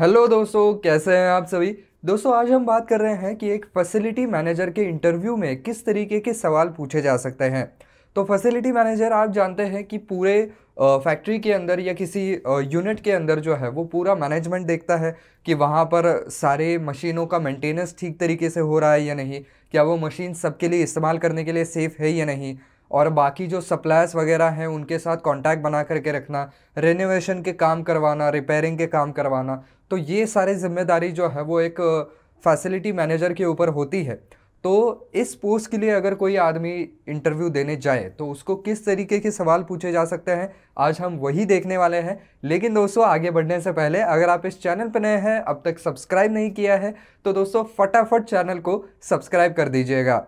hello दोस्तों कैसे हैं आप सभी दोस्तों आज हम बात कर रहे हैं कि एक फैसिलिटी मैनेजर के इंटरव्यू में किस तरीके के सवाल पूछे जा सकते हैं तो फैसिलिटी मैनेजर आप जानते हैं कि पूरे फैक्ट्री के अंदर या किसी यूनिट के अंदर जो है वो पूरा मैनेजमेंट देखता है कि वहाँ पर सारे मशीनों का मेंटेनेंस ठीक तरीके से हो रहा है या नहीं क्या वो मशीन सबके लिए इस्तेमाल करने के लिए सेफ़ है या नहीं और बाकी जो सप्लायर्स वगैरह हैं उनके साथ कांटेक्ट बना करके रखना रेनोवेशन के काम करवाना रिपेयरिंग के काम करवाना तो ये सारी जिम्मेदारी जो है वो एक फैसिलिटी मैनेजर के ऊपर होती है तो इस पोस्ट के लिए अगर कोई आदमी इंटरव्यू देने जाए तो उसको किस तरीके के सवाल पूछे जा सकते हैं आज हम वही देखने वाले हैं लेकिन दोस्तों आगे बढ़ने से पहले अगर आप इस चैनल पर नए हैं अब तक सब्सक्राइब नहीं किया है तो दोस्तों फटाफट चैनल को सब्सक्राइब कर दीजिएगा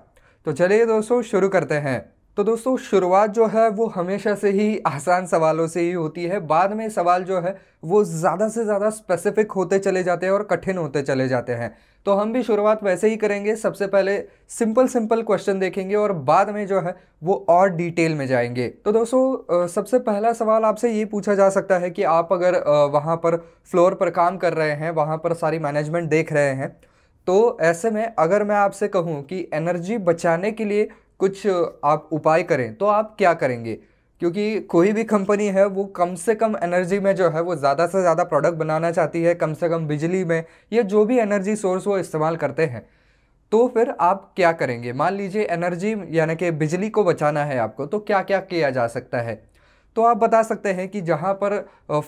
तो चलिए दोस्तों शुरू करते हैं तो दोस्तों शुरुआत जो है वो हमेशा से ही आसान सवालों से ही होती है बाद में सवाल जो है वो ज़्यादा से ज़्यादा स्पेसिफिक होते चले जाते हैं और कठिन होते चले जाते हैं तो हम भी शुरुआत वैसे ही करेंगे सबसे पहले सिंपल सिंपल क्वेश्चन देखेंगे और बाद में जो है वो और डिटेल में जाएंगे तो दोस्तों सबसे पहला सवाल आपसे ये पूछा जा सकता है कि आप अगर वहाँ पर फ्लोर पर काम कर रहे हैं वहाँ पर सारी मैनेजमेंट देख रहे हैं तो ऐसे में अगर मैं आपसे कहूँ कि एनर्जी बचाने के लिए कुछ आप उपाय करें तो आप क्या करेंगे क्योंकि कोई भी कंपनी है वो कम से कम एनर्जी में जो है वो ज़्यादा से ज़्यादा प्रोडक्ट बनाना चाहती है कम से कम बिजली में या जो भी एनर्जी सोर्स वो इस्तेमाल करते हैं तो फिर आप क्या करेंगे मान लीजिए एनर्जी यानी कि बिजली को बचाना है आपको तो क्या क्या किया जा सकता है तो आप बता सकते हैं कि जहाँ पर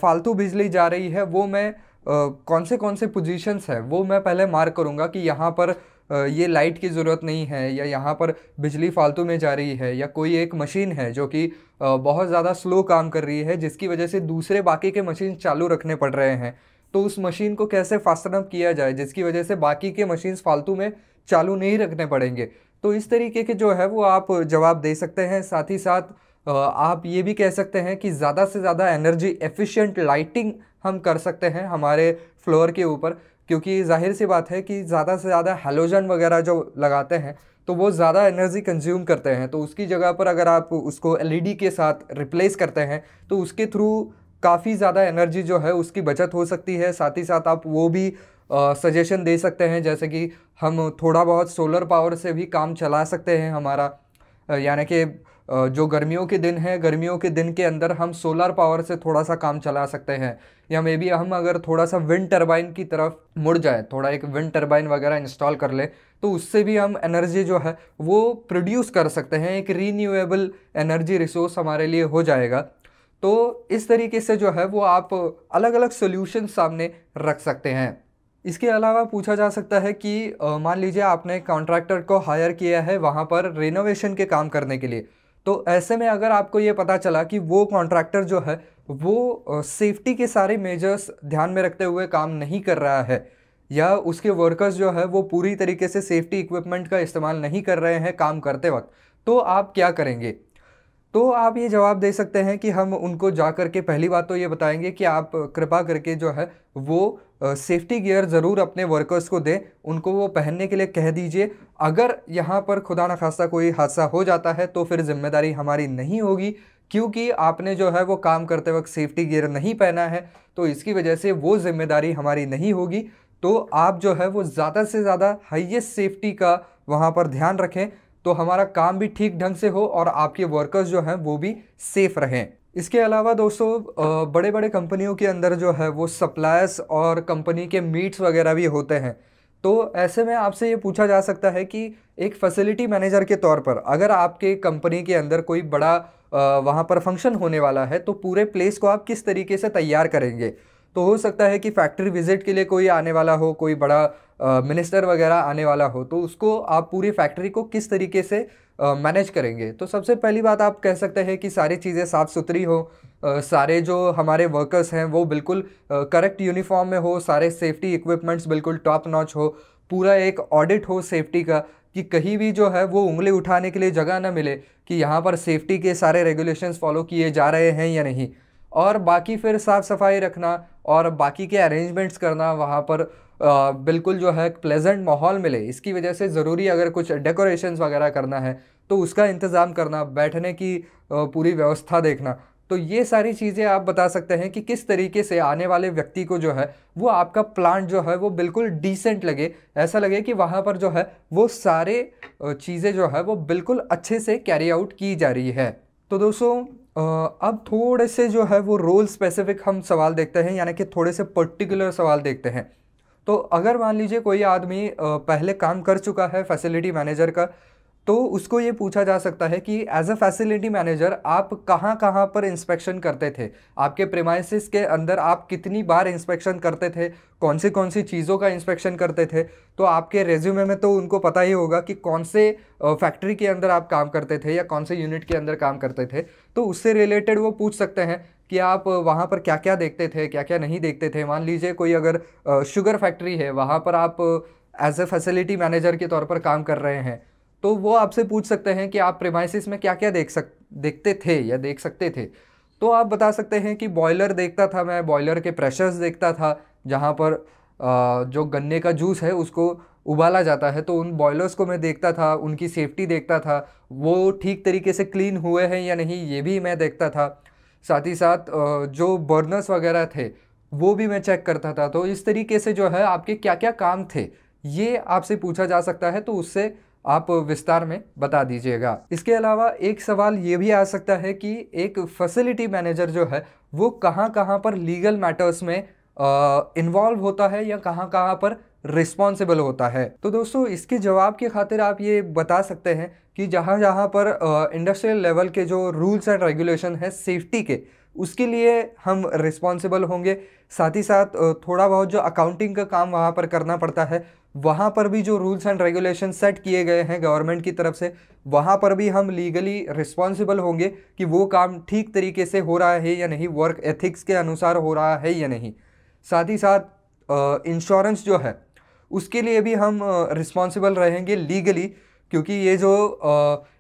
फालतू बिजली जा रही है वो मैं कौन से कौन से पोजीशंस है वो मैं पहले मार्क करूँगा कि यहाँ पर ये लाइट की ज़रूरत नहीं है या यहाँ पर बिजली फालतू में जा रही है या कोई एक मशीन है जो कि बहुत ज़्यादा स्लो काम कर रही है जिसकी वजह से दूसरे बाकी के मशीन चालू रखने पड़ रहे हैं तो उस मशीन को कैसे फास्टन अप किया जाए जिसकी वजह से बाकी के मशीन्स फालतू में चालू नहीं रखने पड़ेंगे तो इस तरीके के जो है वो आप जवाब दे सकते हैं साथ ही साथ आप ये भी कह सकते हैं कि ज़्यादा से ज़्यादा एनर्जी एफिशिएंट लाइटिंग हम कर सकते हैं हमारे फ्लोर के ऊपर क्योंकि जाहिर सी बात है कि ज़्यादा से ज़्यादा हेलोजन वगैरह जो लगाते हैं तो वो ज़्यादा एनर्जी कंज्यूम करते हैं तो उसकी जगह पर अगर आप उसको एलईडी e के साथ रिप्लेस करते हैं तो उसके थ्रू काफ़ी ज़्यादा एनर्जी जो है उसकी बचत हो सकती है साथ ही साथ आप वो भी सजेशन दे सकते हैं जैसे कि हम थोड़ा बहुत सोलर पावर से भी काम चला सकते हैं हमारा यानी कि जो गर्मियों के दिन हैं गर्मियों के दिन के अंदर हम सोलर पावर से थोड़ा सा काम चला सकते हैं या मे बी हम अगर थोड़ा सा विंड टरबाइन की तरफ मुड़ जाए थोड़ा एक विंड टरबाइन वगैरह इंस्टॉल कर ले तो उससे भी हम एनर्जी जो है वो प्रोड्यूस कर सकते हैं एक रीन्यूएबल एनर्जी रिसोर्स हमारे लिए हो जाएगा तो इस तरीके से जो है वो आप अलग अलग सोल्यूशन सामने रख सकते हैं इसके अलावा पूछा जा सकता है कि मान लीजिए आपने कॉन्ट्रैक्टर को हायर किया है वहाँ पर रेनोवेशन के काम करने के लिए तो ऐसे में अगर आपको ये पता चला कि वो कॉन्ट्रैक्टर जो है वो सेफ्टी के सारे मेजर्स ध्यान में रखते हुए काम नहीं कर रहा है या उसके वर्कर्स जो है वो पूरी तरीके से सेफ्टी इक्विपमेंट का इस्तेमाल नहीं कर रहे हैं काम करते वक्त तो आप क्या करेंगे तो आप ये जवाब दे सकते हैं कि हम उनको जा कर के पहली बात तो ये बताएंगे कि आप कृपा करके जो है वो सेफ्टी गियर ज़रूर अपने वर्कर्स को दें उनको वो पहनने के लिए कह दीजिए अगर यहाँ पर खुदा न खासा कोई हादसा हो जाता है तो फिर जिम्मेदारी हमारी नहीं होगी क्योंकि आपने जो है वो काम करते वक्त सेफ्टी गियर नहीं पहना है तो इसकी वजह से वो जिम्मेदारी हमारी नहीं होगी तो आप जो है वो ज़्यादा से ज़्यादा हाइएस्ट सेफ्टी का वहाँ पर ध्यान रखें तो हमारा काम भी ठीक ढंग से हो और आपके वर्कर्स जो हैं वो भी सेफ़ रहें इसके अलावा दोस्तों बड़े बड़े कंपनियों के अंदर जो है वो सप्लायर्स और कंपनी के मीट्स वगैरह भी होते हैं तो ऐसे में आपसे ये पूछा जा सकता है कि एक फैसिलिटी मैनेजर के तौर पर अगर आपके कंपनी के अंदर कोई बड़ा वहाँ पर फंक्शन होने वाला है तो पूरे प्लेस को आप किस तरीके से तैयार करेंगे तो हो सकता है कि फैक्ट्री विज़िट के लिए कोई आने वाला हो कोई बड़ा मिनिस्टर वगैरह आने वाला हो तो उसको आप पूरी फैक्ट्री को किस तरीके से मैनेज करेंगे तो सबसे पहली बात आप कह सकते हैं कि सारी चीज़ें साफ़ सुथरी हो सारे जो हमारे वर्कर्स हैं वो बिल्कुल करेक्ट यूनिफॉर्म में हो सारे सेफ्टी इक्विपमेंट्स बिल्कुल टॉप नॉच हो पूरा एक ऑडिट हो सेफ्टी का कि कहीं भी जो है वो उंगली उठाने के लिए जगह ना मिले कि यहाँ पर सेफ्टी के सारे रेगुलेशंस फॉलो किए जा रहे हैं या नहीं और बाकी फिर साफ़ सफाई रखना और बाकी के अरेंजमेंट्स करना वहाँ पर बिल्कुल जो है प्लेजेंट माहौल मिले इसकी वजह से ज़रूरी अगर कुछ डेकोरेशंस वगैरह करना है तो उसका इंतज़ाम करना बैठने की पूरी व्यवस्था देखना तो ये सारी चीज़ें आप बता सकते हैं कि किस तरीके से आने वाले व्यक्ति को जो है वो आपका प्लांट जो है वो बिल्कुल डिसेंट लगे ऐसा लगे कि वहाँ पर जो है वो सारे चीज़ें जो है वो बिल्कुल अच्छे से कैरी आउट की जा रही है तो दोस्तों अब थोड़े से जो है वो रोल स्पेसिफिक हम सवाल देखते हैं यानी कि थोड़े से पर्टिकुलर सवाल देखते हैं तो अगर मान लीजिए कोई आदमी पहले काम कर चुका है फैसिलिटी मैनेजर का तो उसको ये पूछा जा सकता है कि एज अ फैसिलिटी मैनेजर आप कहाँ कहाँ पर इंस्पेक्शन करते थे आपके प्रेमाइसिस के अंदर आप कितनी बार इंस्पेक्शन करते थे कौन सी कौन सी चीज़ों का इंस्पेक्शन करते थे तो आपके रेज्यूमे में तो उनको पता ही होगा कि कौन से फैक्ट्री के अंदर आप काम करते थे या कौन से यूनिट के अंदर काम करते थे तो उससे रिलेटेड वो पूछ सकते हैं कि आप वहाँ पर क्या क्या देखते थे क्या क्या नहीं देखते थे मान लीजिए कोई अगर शुगर फैक्ट्री है वहाँ पर आप एज ए फैसिलिटी मैनेजर के तौर पर काम कर रहे हैं तो वो आपसे पूछ सकते हैं कि आप प्रेमाइसिस में क्या क्या देख सक देखते थे या देख सकते थे तो आप बता सकते हैं कि बॉयलर देखता था मैं बॉयलर के प्रेशर्स देखता था जहाँ पर जो गन्ने का जूस है उसको उबाला जाता है तो उन बॉयलर्स को मैं देखता था उनकी सेफ्टी देखता था वो ठीक तरीके से क्लीन हुए हैं या नहीं ये भी मैं देखता था साथ ही साथ जो बर्नर्स वगैरह थे वो भी मैं चेक करता था तो इस तरीके से जो है आपके क्या क्या काम थे ये आपसे पूछा जा सकता है तो उससे आप विस्तार में बता दीजिएगा इसके अलावा एक सवाल ये भी आ सकता है कि एक फैसिलिटी मैनेजर जो है वो कहाँ कहाँ पर लीगल मैटर्स में इन्वॉल्व होता है या कहाँ कहाँ पर रिस्पॉन्सिबल होता है तो दोस्तों इसके जवाब की खातिर आप ये बता सकते हैं कि जहाँ जहाँ पर इंडस्ट्रियल लेवल के जो रूल्स एंड रेगुलेशन है सेफ्टी के उसके लिए हम रिस्पॉन्सिबल होंगे साथ ही साथ थोड़ा बहुत जो अकाउंटिंग का काम वहाँ पर करना पड़ता है वहाँ पर भी जो रूल्स एंड रेगुलेशन सेट किए गए हैं गवर्नमेंट की तरफ से वहाँ पर भी हम लीगली रिस्पॉन्सिबल होंगे कि वो काम ठीक तरीके से हो रहा है या नहीं वर्क एथिक्स के अनुसार हो रहा है या नहीं साथ ही साथ इंश्योरेंस जो है उसके लिए भी हम रिस्पॉन्सिबल रहेंगे लीगली क्योंकि ये जो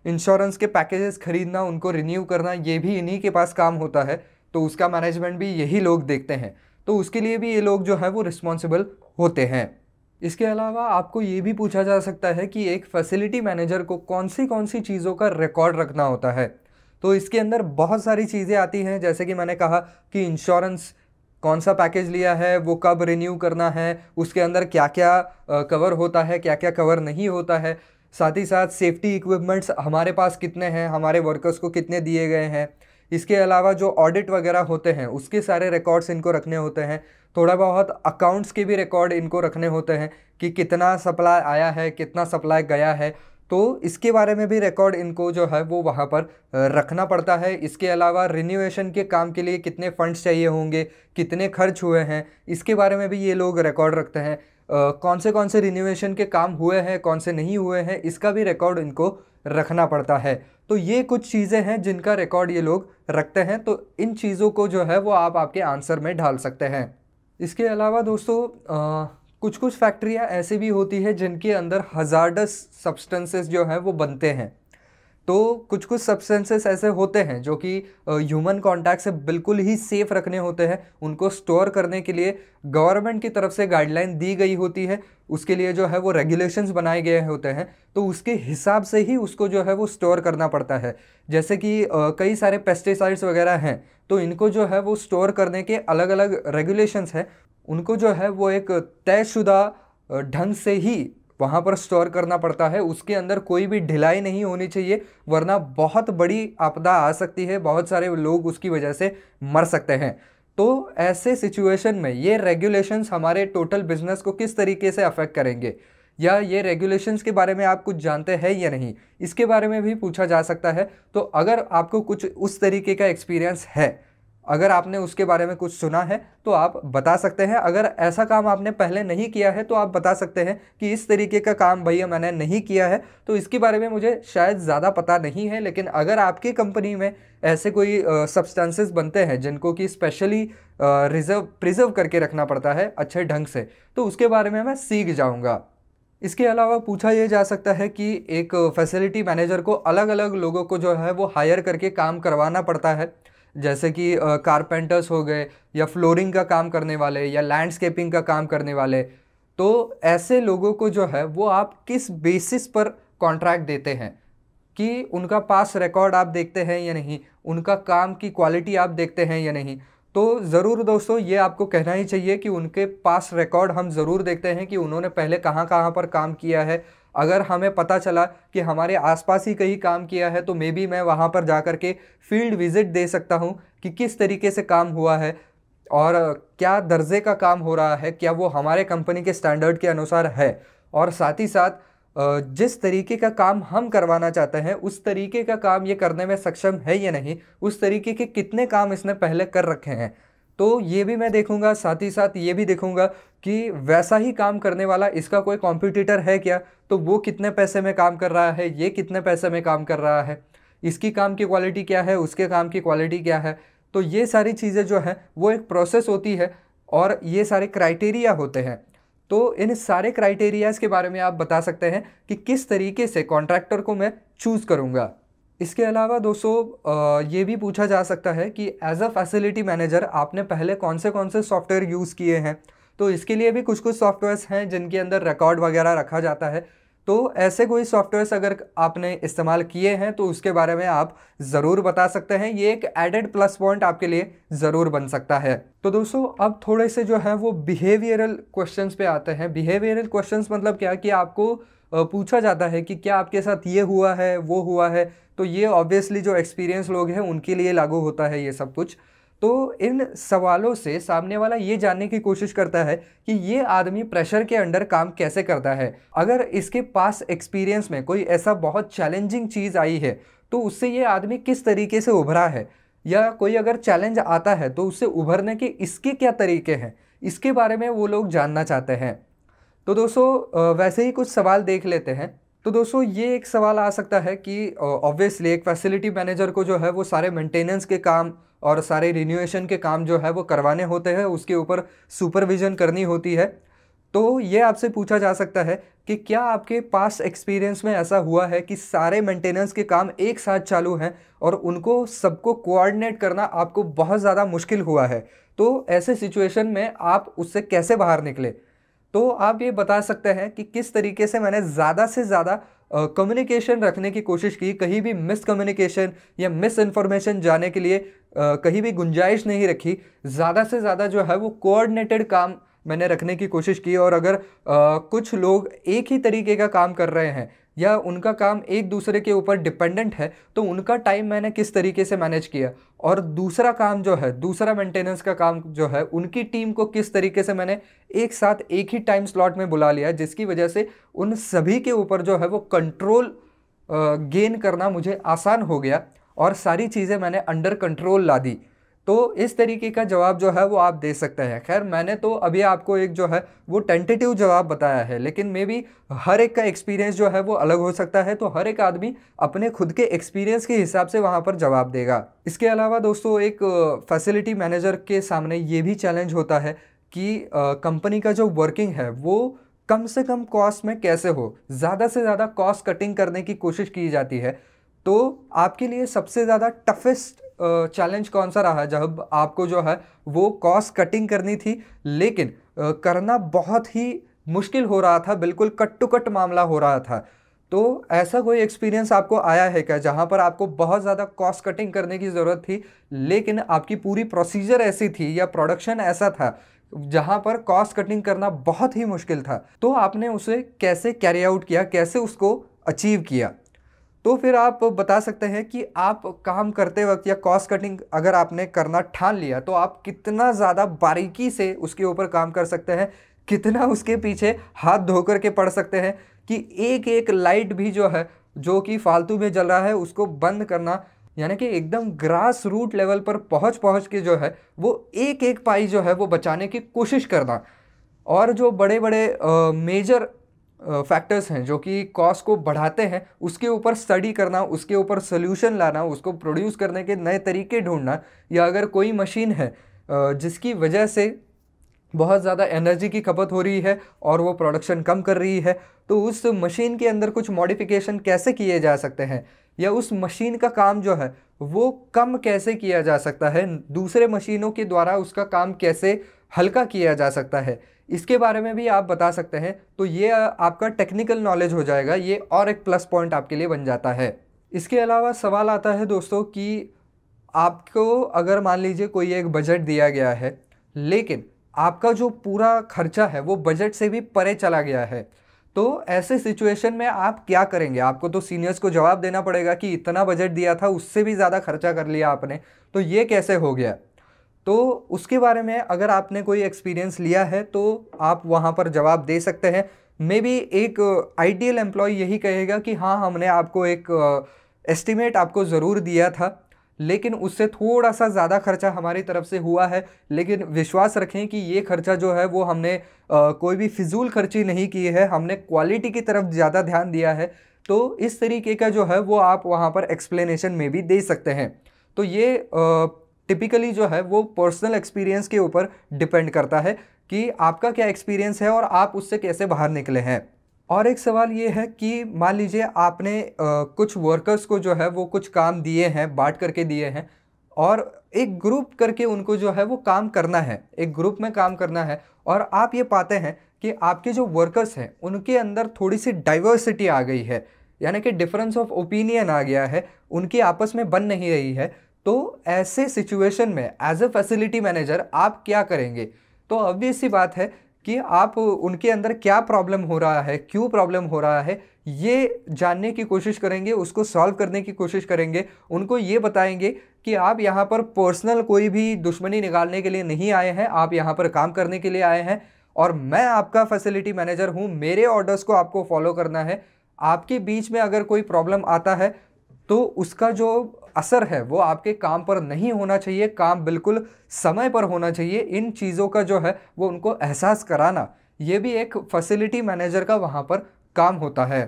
इंश्योरेंस के पैकेजेस खरीदना उनको रिन्यू करना ये भी इन्हीं के पास काम होता है तो उसका मैनेजमेंट भी यही लोग देखते हैं तो उसके लिए भी ये लोग जो है वो रिस्पॉन्सिबल होते हैं इसके अलावा आपको ये भी पूछा जा सकता है कि एक फैसिलिटी मैनेजर को कौन सी कौन सी चीज़ों का रिकॉर्ड रखना होता है तो इसके अंदर बहुत सारी चीज़ें आती हैं जैसे कि मैंने कहा कि इंश्योरेंस कौन सा पैकेज लिया है वो कब रिन्यू करना है उसके अंदर क्या क्या कवर होता है क्या क्या कवर नहीं होता है साथ ही साथ सेफ्टी इक्विपमेंट्स हमारे पास कितने हैं हमारे वर्कर्स को कितने दिए गए हैं इसके अलावा जो ऑडिट वगैरह होते हैं उसके सारे रिकॉर्ड्स इनको रखने होते हैं थोड़ा बहुत अकाउंट्स के भी रिकॉर्ड इनको रखने होते हैं कि कितना सप्लाई आया है कितना सप्लाई गया है तो इसके बारे में भी रिकॉर्ड इनको जो है वो वहाँ पर रखना पड़ता है इसके अलावा रिन्यूएशन के काम के लिए कितने फंड्स चाहिए होंगे कितने खर्च हुए हैं इसके बारे में भी ये लोग रिकॉर्ड रखते हैं कौन से कौन से रिन्यूएशन के काम हुए हैं कौन से नहीं हुए हैं इसका भी रिकॉर्ड इनको रखना पड़ता है तो ये कुछ चीज़ें हैं जिनका रिकॉर्ड ये लोग रखते हैं तो इन चीज़ों को जो है वो आप आपके आंसर में ढाल सकते हैं इसके अलावा दोस्तों कुछ कुछ फैक्ट्रियाँ ऐसी भी होती है जिनके अंदर हजारडस सब्सटेंसेस जो हैं वो बनते हैं तो कुछ कुछ सब्सटेंसेस ऐसे होते हैं जो कि ह्यूमन कॉन्टैक्ट से बिल्कुल ही सेफ़ रखने होते हैं उनको स्टोर करने के लिए गवर्नमेंट की तरफ से गाइडलाइन दी गई होती है उसके लिए जो है वो रेगुलेशंस बनाए गए होते हैं तो उसके हिसाब से ही उसको जो है वो स्टोर करना पड़ता है जैसे कि कई सारे पेस्टिसाइड्स वगैरह हैं तो इनको जो है वो स्टोर करने के अलग अलग रेगुलेशंस हैं उनको जो है वो एक तयशुदा ढंग से ही वहाँ पर स्टोर करना पड़ता है उसके अंदर कोई भी ढिलाई नहीं होनी चाहिए वरना बहुत बड़ी आपदा आ सकती है बहुत सारे लोग उसकी वजह से मर सकते हैं तो ऐसे सिचुएशन में ये रेगुलेशंस हमारे टोटल बिजनेस को किस तरीके से अफेक्ट करेंगे या ये रेगुलेशंस के बारे में आप कुछ जानते हैं या नहीं इसके बारे में भी पूछा जा सकता है तो अगर आपको कुछ उस तरीके का एक्सपीरियंस है अगर आपने उसके बारे में कुछ सुना है तो आप बता सकते हैं अगर ऐसा काम आपने पहले नहीं किया है तो आप बता सकते हैं कि इस तरीके का काम भैया मैंने नहीं किया है तो इसके बारे में मुझे शायद ज़्यादा पता नहीं है लेकिन अगर आपकी कंपनी में ऐसे कोई सब्सटेंसेस बनते हैं जिनको कि स्पेशली रिजर्व प्रिजर्व करके रखना पड़ता है अच्छे ढंग से तो उसके बारे में मैं सीख जाऊँगा इसके अलावा पूछा यह जा सकता है कि एक फैसिलिटी मैनेजर को अलग अलग लोगों को जो है वो हायर करके काम करवाना पड़ता है जैसे कि कारपेंटर्स हो गए या फ्लोरिंग का काम करने वाले या लैंडस्केपिंग का काम करने वाले तो ऐसे लोगों को जो है वो आप किस बेसिस पर कॉन्ट्रैक्ट देते हैं कि उनका पास रिकॉर्ड आप देखते हैं या नहीं उनका काम की क्वालिटी आप देखते हैं या नहीं तो ज़रूर दोस्तों ये आपको कहना ही चाहिए कि उनके पास रिकॉर्ड हम ज़रूर देखते हैं कि उन्होंने पहले कहाँ कहाँ पर काम किया है अगर हमें पता चला कि हमारे आसपास ही कहीं काम किया है तो मे बी मैं वहाँ पर जा कर के फील्ड विज़िट दे सकता हूँ कि किस तरीके से काम हुआ है और क्या दर्जे का काम हो रहा है क्या वो हमारे कंपनी के स्टैंडर्ड के अनुसार है और साथ ही साथ जिस तरीके का काम हम करवाना चाहते हैं उस तरीके का काम ये करने में सक्षम है या नहीं उस तरीके के कितने काम इसने पहले कर रखे हैं तो ये भी मैं देखूंगा साथ ही साथ ये भी देखूंगा कि वैसा ही काम करने वाला इसका कोई कॉम्पिटिटर है क्या तो वो कितने पैसे में काम कर रहा है ये कितने पैसे में काम कर रहा है इसकी काम की क्वालिटी क्या है उसके काम की क्वालिटी क्या है तो ये सारी चीज़ें जो हैं वो एक प्रोसेस होती है और ये सारे क्राइटेरिया होते हैं तो इन सारे क्राइटेरियाज़ के बारे में आप बता सकते हैं कि किस तरीके से कॉन्ट्रैक्टर को मैं चूज़ करूँगा इसके अलावा दोस्तों ये भी पूछा जा सकता है कि एज अ फैसिलिटी मैनेजर आपने पहले कौन से कौन से सॉफ्टवेयर यूज़ किए हैं तो इसके लिए भी कुछ कुछ सॉफ्टवेयर्स हैं जिनके अंदर रिकॉर्ड वगैरह रखा जाता है तो ऐसे कोई सॉफ्टवेयर्स अगर आपने इस्तेमाल किए हैं तो उसके बारे में आप ज़रूर बता सकते हैं ये एक एडेड प्लस पॉइंट आपके लिए ज़रूर बन सकता है तो दोस्तों अब थोड़े से जो है वो बिहेवियरल क्वेश्चंस पे आते हैं बिहेवियरल क्वेश्चंस मतलब क्या कि आपको पूछा जाता है कि क्या आपके साथ ये हुआ है वो हुआ है तो ये ऑब्वियसली जो एक्सपीरियंस लोग हैं उनके लिए लागू होता है ये सब कुछ तो इन सवालों से सामने वाला ये जानने की कोशिश करता है कि ये आदमी प्रेशर के अंडर काम कैसे करता है अगर इसके पास एक्सपीरियंस में कोई ऐसा बहुत चैलेंजिंग चीज़ आई है तो उससे ये आदमी किस तरीके से उभरा है या कोई अगर चैलेंज आता है तो उससे उभरने के इसके क्या तरीके हैं इसके बारे में वो लोग जानना चाहते हैं तो दोस्तों वैसे ही कुछ सवाल देख लेते हैं तो दोस्तों ये एक सवाल आ सकता है कि ऑब्वियसली एक फैसिलिटी मैनेजर को जो है वो सारे मेंटेनेंस के काम और सारे रिन्यूएशन के काम जो है वो करवाने होते हैं उसके ऊपर सुपरविज़न करनी होती है तो ये आपसे पूछा जा सकता है कि क्या आपके पास एक्सपीरियंस में ऐसा हुआ है कि सारे मेंटेनेंस के काम एक साथ चालू हैं और उनको सबको कोऑर्डिनेट करना आपको बहुत ज़्यादा मुश्किल हुआ है तो ऐसे सिचुएशन में आप उससे कैसे बाहर निकले तो आप ये बता सकते हैं कि किस तरीके से मैंने ज़्यादा से ज़्यादा कम्युनिकेशन रखने की कोशिश की कहीं भी मिस कम्युनिकेशन या मिस इन्फॉर्मेशन जाने के लिए uh, कहीं भी गुंजाइश नहीं रखी ज़्यादा से ज़्यादा जो है वो कोऑर्डिनेटेड काम मैंने रखने की कोशिश की और अगर आ, कुछ लोग एक ही तरीके का काम कर रहे हैं या उनका काम एक दूसरे के ऊपर डिपेंडेंट है तो उनका टाइम मैंने किस तरीके से मैनेज किया और दूसरा काम जो है दूसरा मेंटेनेंस का काम जो है उनकी टीम को किस तरीके से मैंने एक साथ एक ही टाइम स्लॉट में बुला लिया जिसकी वजह से उन सभी के ऊपर जो है वो कंट्रोल गेन करना मुझे आसान हो गया और सारी चीज़ें मैंने अंडर कंट्रोल ला दी तो इस तरीके का जवाब जो है वो आप दे सकते हैं खैर मैंने तो अभी आपको एक जो है वो टेंटेटिव जवाब बताया है लेकिन मे बी हर एक का एक्सपीरियंस जो है वो अलग हो सकता है तो हर एक आदमी अपने खुद के एक्सपीरियंस के हिसाब से वहाँ पर जवाब देगा इसके अलावा दोस्तों एक फैसिलिटी मैनेजर के सामने ये भी चैलेंज होता है कि कंपनी का जो वर्किंग है वो कम से कम कॉस्ट में कैसे हो ज़्यादा से ज़्यादा कॉस्ट कटिंग करने की कोशिश की जाती है तो आपके लिए सबसे ज़्यादा टफेस्ट चैलेंज कौन सा रहा जब आपको जो है वो कॉस्ट कटिंग करनी थी लेकिन करना बहुत ही मुश्किल हो रहा था बिल्कुल कट टू कट मामला हो रहा था तो ऐसा कोई एक्सपीरियंस आपको आया है क्या जहाँ पर आपको बहुत ज़्यादा कॉस्ट कटिंग करने की ज़रूरत थी लेकिन आपकी पूरी प्रोसीजर ऐसी थी या प्रोडक्शन ऐसा था जहाँ पर कॉस्ट कटिंग करना बहुत ही मुश्किल था तो आपने उसे कैसे कैरी आउट किया कैसे उसको अचीव किया तो फिर आप बता सकते हैं कि आप काम करते वक्त या कॉस्ट कटिंग अगर आपने करना ठान लिया तो आप कितना ज़्यादा बारीकी से उसके ऊपर काम कर सकते हैं कितना उसके पीछे हाथ धोकर के पढ़ सकते हैं कि एक एक लाइट भी जो है जो कि फालतू में जल रहा है उसको बंद करना यानी कि एकदम ग्रास रूट लेवल पर पहुंच पहुंच के जो है वो एक एक पाई जो है वो बचाने की कोशिश करना और जो बड़े बड़े मेजर फैक्टर्स हैं जो कि कॉस्ट को बढ़ाते हैं उसके ऊपर स्टडी करना उसके ऊपर सोल्यूशन लाना उसको प्रोड्यूस करने के नए तरीके ढूंढना या अगर कोई मशीन है जिसकी वजह से बहुत ज़्यादा एनर्जी की खपत हो रही है और वो प्रोडक्शन कम कर रही है तो उस मशीन के अंदर कुछ मॉडिफिकेशन कैसे किए जा सकते हैं या उस मशीन का काम जो है वो कम कैसे किया जा सकता है दूसरे मशीनों के द्वारा उसका काम कैसे हल्का किया जा सकता है इसके बारे में भी आप बता सकते हैं तो ये आपका टेक्निकल नॉलेज हो जाएगा ये और एक प्लस पॉइंट आपके लिए बन जाता है इसके अलावा सवाल आता है दोस्तों कि आपको अगर मान लीजिए कोई एक बजट दिया गया है लेकिन आपका जो पूरा खर्चा है वो बजट से भी परे चला गया है तो ऐसे सिचुएशन में आप क्या करेंगे आपको तो सीनियर्स को जवाब देना पड़ेगा कि इतना बजट दिया था उससे भी ज़्यादा खर्चा कर लिया आपने तो ये कैसे हो गया तो उसके बारे में अगर आपने कोई एक्सपीरियंस लिया है तो आप वहाँ पर जवाब दे सकते हैं मे बी एक आइडियल एम्प्लॉय यही कहेगा कि हाँ हमने आपको एक एस्टिमेट आपको ज़रूर दिया था लेकिन उससे थोड़ा सा ज़्यादा खर्चा हमारी तरफ से हुआ है लेकिन विश्वास रखें कि ये खर्चा जो है वो हमने आ, कोई भी फिजूल खर्ची नहीं की है हमने क्वालिटी की तरफ ज़्यादा ध्यान दिया है तो इस तरीके का जो है वो आप वहाँ पर एक्सप्लेनेशन में भी दे सकते हैं तो ये आ, टिपिकली जो है वो पर्सनल एक्सपीरियंस के ऊपर डिपेंड करता है कि आपका क्या एक्सपीरियंस है और आप उससे कैसे बाहर निकले हैं और एक सवाल ये है कि मान लीजिए आपने आ, कुछ वर्कर्स को जो है वो कुछ काम दिए हैं बांट करके दिए हैं और एक ग्रुप करके उनको जो है वो काम करना है एक ग्रुप में काम करना है और आप ये पाते हैं कि आपके जो वर्कर्स हैं उनके अंदर थोड़ी सी डाइवर्सिटी आ गई है यानी कि डिफरेंस ऑफ ओपिनियन आ गया है उनकी आपस में बन नहीं रही है तो ऐसे सिचुएशन में एज अ फैसिलिटी मैनेजर आप क्या करेंगे तो ऑब्वियस सी बात है कि आप उनके अंदर क्या प्रॉब्लम हो रहा है क्यों प्रॉब्लम हो रहा है ये जानने की कोशिश करेंगे उसको सॉल्व करने की कोशिश करेंगे उनको ये बताएंगे कि आप यहाँ पर पर्सनल कोई भी दुश्मनी निकालने के लिए नहीं आए हैं आप यहाँ पर काम करने के लिए आए हैं और मैं आपका फैसिलिटी मैनेजर हूँ मेरे ऑर्डर्स को आपको फॉलो करना है आपके बीच में अगर कोई प्रॉब्लम आता है तो उसका जो असर है वो आपके काम पर नहीं होना चाहिए काम बिल्कुल समय पर होना चाहिए इन चीज़ों का जो है वो उनको एहसास कराना ये भी एक फैसिलिटी मैनेजर का वहाँ पर काम होता है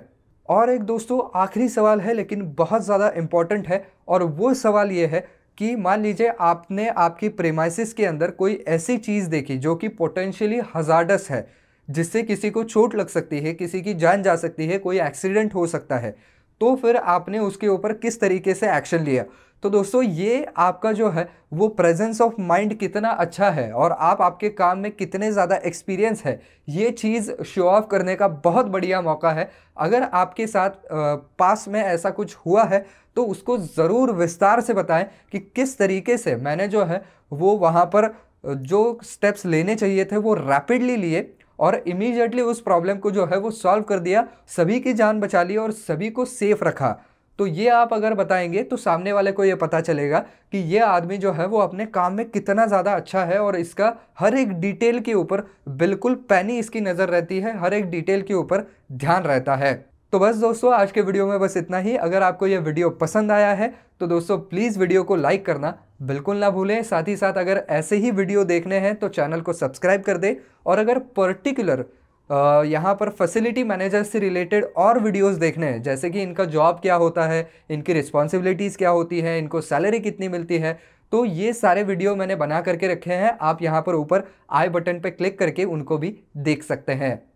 और एक दोस्तों आखिरी सवाल है लेकिन बहुत ज़्यादा इम्पॉर्टेंट है और वो सवाल ये है कि मान लीजिए आपने आपकी प्रेमाइसिस के अंदर कोई ऐसी चीज़ देखी जो कि पोटेंशियली हजार्डस है जिससे किसी को चोट लग सकती है किसी की जान जा सकती है कोई एक्सीडेंट हो सकता है तो फिर आपने उसके ऊपर किस तरीके से एक्शन लिया तो दोस्तों ये आपका जो है वो प्रेजेंस ऑफ माइंड कितना अच्छा है और आप आपके काम में कितने ज़्यादा एक्सपीरियंस है ये चीज़ शो ऑफ करने का बहुत बढ़िया मौका है अगर आपके साथ पास में ऐसा कुछ हुआ है तो उसको ज़रूर विस्तार से बताएं कि किस तरीके से मैंने जो है वो वहाँ पर जो स्टेप्स लेने चाहिए थे वो रैपिडली लिए और इमीजिएटली उस प्रॉब्लम को जो है वो सॉल्व कर दिया सभी की जान बचा ली और सभी को सेफ रखा तो ये आप अगर बताएंगे तो सामने वाले को ये पता चलेगा कि ये आदमी जो है वो अपने काम में कितना ज़्यादा अच्छा है और इसका हर एक डिटेल के ऊपर बिल्कुल पैनी इसकी नज़र रहती है हर एक डिटेल के ऊपर ध्यान रहता है तो बस दोस्तों आज के वीडियो में बस इतना ही अगर आपको यह वीडियो पसंद आया है तो दोस्तों प्लीज़ वीडियो को लाइक करना बिल्कुल ना भूलें साथ ही साथ अगर ऐसे ही वीडियो देखने हैं तो चैनल को सब्सक्राइब कर दें और अगर पर्टिकुलर यहाँ पर फैसिलिटी मैनेजर से रिलेटेड और वीडियोस देखने हैं जैसे कि इनका जॉब क्या होता है इनकी रिस्पॉन्सिबिलिटीज़ क्या होती है इनको सैलरी कितनी मिलती है तो ये सारे वीडियो मैंने बना करके रखे हैं आप यहाँ पर ऊपर आई बटन पर क्लिक करके उनको भी देख सकते हैं